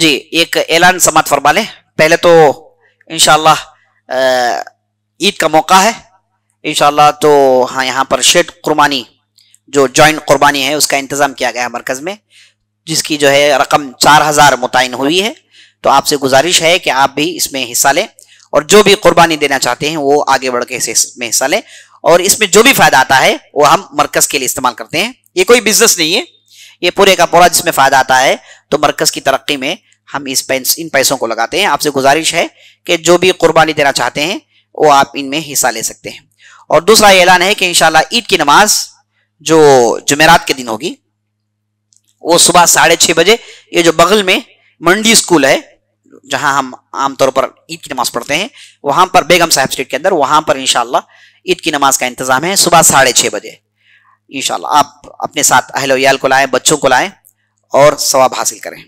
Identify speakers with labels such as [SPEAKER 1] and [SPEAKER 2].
[SPEAKER 1] जी एक ऐलान समात फरमा लें पहले तो इनशाला ईद का मौका है इनशाला तो हाँ यहाँ पर शेड कुर्बानी जो जॉइंट कुर्बानी है उसका इंतज़ाम किया गया है मरकज़ में जिसकी जो है रकम चार हज़ार मुतयन हुई है तो आपसे गुजारिश है कि आप भी इसमें हिस्सा लें और जो भी कुर्बानी देना चाहते हैं वो आगे बढ़ के इसमें हिस्सा लें और इसमें जो भी फ़ायदा आता है वो हम मरकज़ के लिए इस्तेमाल करते हैं ये कोई बिजनेस नहीं है ये पूरे का पूरा जिसमें फायदा आता है तो मरकज की तरक्की में हम इस पैंस इन पैसों को लगाते हैं आपसे गुजारिश है कि जो भी कुर्बानी देना चाहते हैं वो आप इनमें हिस्सा ले सकते हैं और दूसरा ऐलान है कि इंशाल्लाह ईद की नमाज जो जुमेरात के दिन होगी वो सुबह साढ़े छः बजे ये जो बगल में मंडी स्कूल है जहां हम आमतौर पर ईद की नमाज पढ़ते हैं वहां पर बेगम साहब स्ट्रीट के अंदर वहां पर इंशाल्लाह ईद की नमाज का इंतजाम है सुबह साढ़े छः बजे इन आप अपने साथ अहलोयाल को लाएं बच्चों को लाएं और सवाब हासिल करें